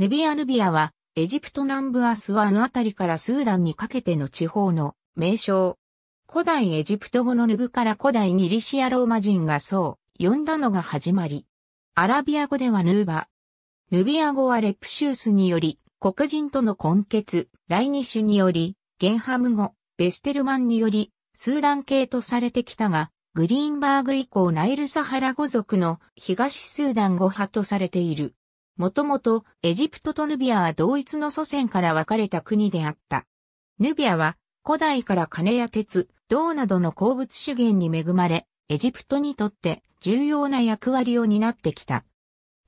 ヌビアヌビアは、エジプト南部アスワンあたりからスーダンにかけての地方の名称。古代エジプト語のヌブから古代ギリシアローマ人がそう呼んだのが始まり。アラビア語ではヌーバ。ヌビア語はレプシウスにより、黒人との根血、ライニッシュにより、ゲンハム語、ベステルマンにより、スーダン系とされてきたが、グリーンバーグ以降ナイルサハラ語族の東スーダン語派とされている。もともとエジプトとヌビアは同一の祖先から分かれた国であった。ヌビアは古代から金や鉄、銅などの鉱物資源に恵まれ、エジプトにとって重要な役割を担ってきた。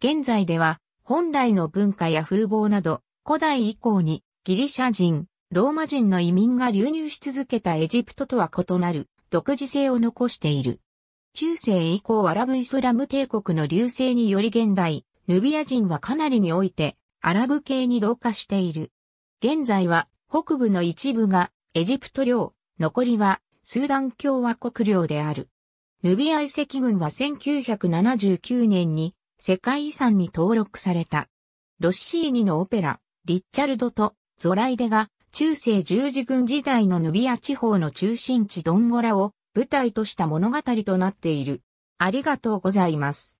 現在では本来の文化や風貌など古代以降にギリシャ人、ローマ人の移民が流入し続けたエジプトとは異なる独自性を残している。中世以降アラブイスラム帝国の流星により現代、ヌビア人はかなりにおいてアラブ系に同化している。現在は北部の一部がエジプト領、残りはスーダン共和国領である。ヌビア遺跡群は1979年に世界遺産に登録された。ロッシーニのオペラ、リッチャルドとゾライデが中世十字軍時代のヌビア地方の中心地ドンゴラを舞台とした物語となっている。ありがとうございます。